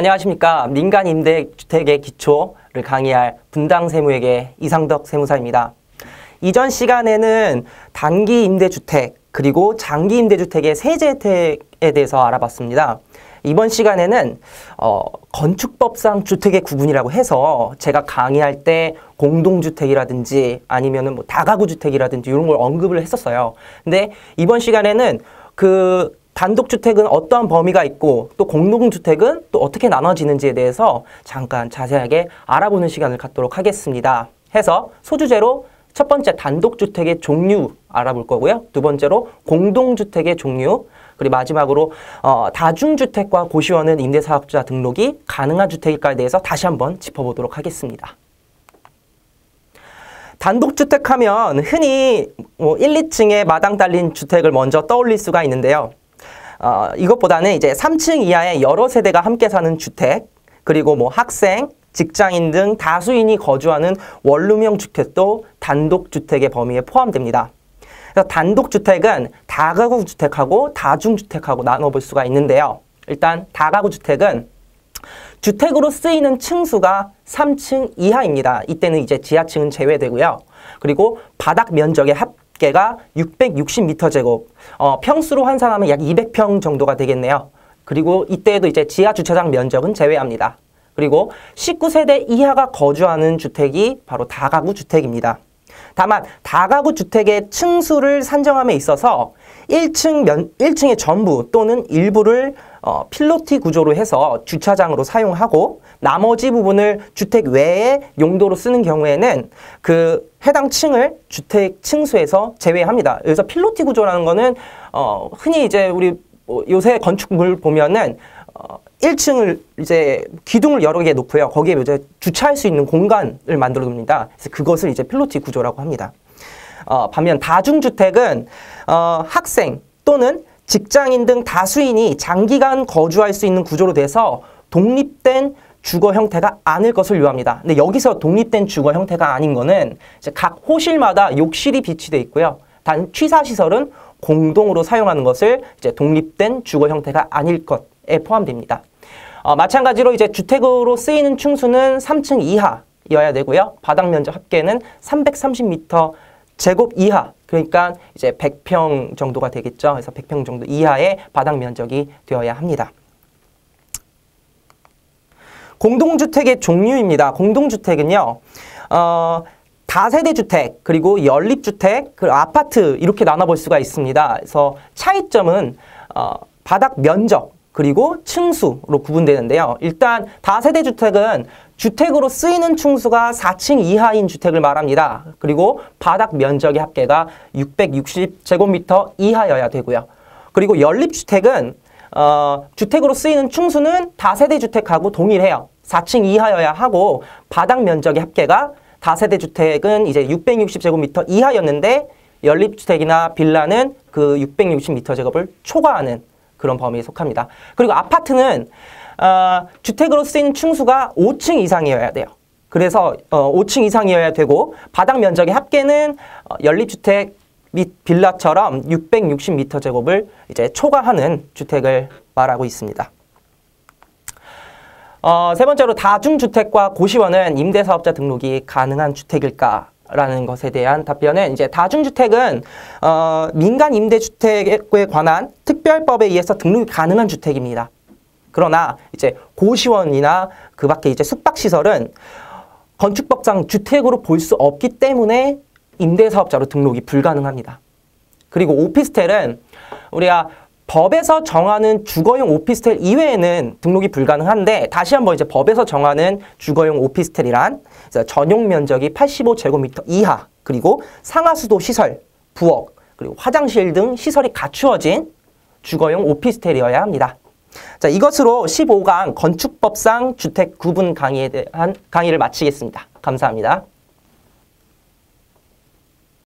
안녕하십니까. 민간 임대주택의 기초를 강의할 분당 세무에게 이상덕 세무사입니다. 이전 시간에는 단기 임대주택 그리고 장기 임대주택의 세제 혜택에 대해서 알아봤습니다. 이번 시간에는 어, 건축법상 주택의 구분이라고 해서 제가 강의할 때 공동주택이라든지 아니면은 뭐 다가구 주택이라든지 이런 걸 언급을 했었어요. 근데 이번 시간에는 그 단독주택은 어떠한 범위가 있고 또 공동주택은 또 어떻게 나눠지는지에 대해서 잠깐 자세하게 알아보는 시간을 갖도록 하겠습니다. 해서 소주제로 첫 번째 단독주택의 종류 알아볼 거고요. 두 번째로 공동주택의 종류 그리고 마지막으로 어, 다중주택과 고시원은 임대사업자 등록이 가능한 주택일까에 대해서 다시 한번 짚어보도록 하겠습니다. 단독주택 하면 흔히 뭐 1, 2층에 마당 달린 주택을 먼저 떠올릴 수가 있는데요. 어, 이것보다는 이제 3층 이하의 여러 세대가 함께 사는 주택 그리고 뭐 학생, 직장인 등 다수인이 거주하는 원룸형 주택도 단독주택의 범위에 포함됩니다. 그래서 단독주택은 다가구 주택하고 다중주택하고 나눠볼 수가 있는데요. 일단 다가구 주택은 주택으로 쓰이는 층수가 3층 이하입니다. 이때는 이제 지하층은 제외되고요. 그리고 바닥 면적의 합 개가 660m 제곱, 어, 평수로 환산하면 약 200평 정도가 되겠네요. 그리고 이때에도 이제 지하 주차장 면적은 제외합니다. 그리고 19세대 이하가 거주하는 주택이 바로 다가구 주택입니다. 다만 다가구 주택의 층수를 산정함에 있어서 1층 면, 1층의 전부 또는 일부를 어, 필로티 구조로 해서 주차장으로 사용하고 나머지 부분을 주택 외에 용도로 쓰는 경우에는 그 해당 층을 주택 층수에서 제외합니다. 여기서 필로티 구조라는 거는 어, 흔히 이제 우리 뭐 요새 건축물 보면은 어, 1층을 이제 기둥을 여러 개 놓고요. 거기에 이제 주차할 수 있는 공간을 만들어 둡니다. 그래서 그것을 이제 필로티 구조라고 합니다. 어, 반면 다중주택은 어, 학생 또는 직장인 등 다수인이 장기간 거주할 수 있는 구조로 돼서 독립된 주거 형태가 아닐 것을 요합니다. 근데 여기서 독립된 주거 형태가 아닌 거는 각 호실마다 욕실이 비치돼 있고요. 단 취사시설은 공동으로 사용하는 것을 이제 독립된 주거 형태가 아닐 것에 포함됩니다. 어, 마찬가지로 이제 주택으로 쓰이는 층수는 3층 이하여야 되고요. 바닥 면적 합계는 330m 제곱 이하 그러니까 이제 100평 정도가 되겠죠. 그래서 100평 정도 이하의 바닥 면적이 되어야 합니다. 공동주택의 종류입니다. 공동주택은요. 어, 다세대 주택 그리고 연립 주택 그리고 아파트 이렇게 나눠볼 수가 있습니다. 그래서 차이점은 어, 바닥 면적 그리고 층수로 구분되는데요. 일단 다세대 주택은 주택으로 쓰이는 층수가 4층 이하인 주택을 말합니다. 그리고 바닥 면적의 합계가 660제곱미터 이하여야 되고요. 그리고 연립주택은 어, 주택으로 쓰이는 층수는 다세대 주택하고 동일해요. 4층 이하여야 하고 바닥 면적의 합계가 다세대 주택은 이제 660제곱미터 이하였는데 연립주택이나 빌라는 그 660미터 제곱을 초과하는 그런 범위에 속합니다. 그리고 아파트는 어, 주택으로 쓰이 층수가 5층 이상이어야 돼요. 그래서 어, 5층 이상이어야 되고 바닥 면적의 합계는 어, 연립주택 및 빌라처럼 660m 제곱을 이제 초과하는 주택을 말하고 있습니다. 어, 세 번째로 다중주택과 고시원은 임대사업자 등록이 가능한 주택일까 라는 것에 대한 답변은 이제 다중주택은 어, 민간 임대주택에 관한 특별법에 의해서 등록이 가능한 주택입니다. 그러나 이제 고시원이나 그 밖에 이제 숙박시설은 건축법상 주택으로 볼 수 없기 때문에 임대사업자로 등록이 불가능합니다. 그리고 오피스텔은 우리가 법에서 정하는 주거용 오피스텔 이외에는 등록이 불가능한데 다시 한번 이제 법에서 정하는 주거용 오피스텔이란 전용 면적이 85제곱미터 이하 그리고 상하수도 시설, 부엌, 그리고 화장실 등 시설이 갖추어진 주거용 오피스텔이어야 합니다. 자, 이것으로 15강 건축법상 주택 구분 강의에 대한 강의를 마치겠습니다. 감사합니다.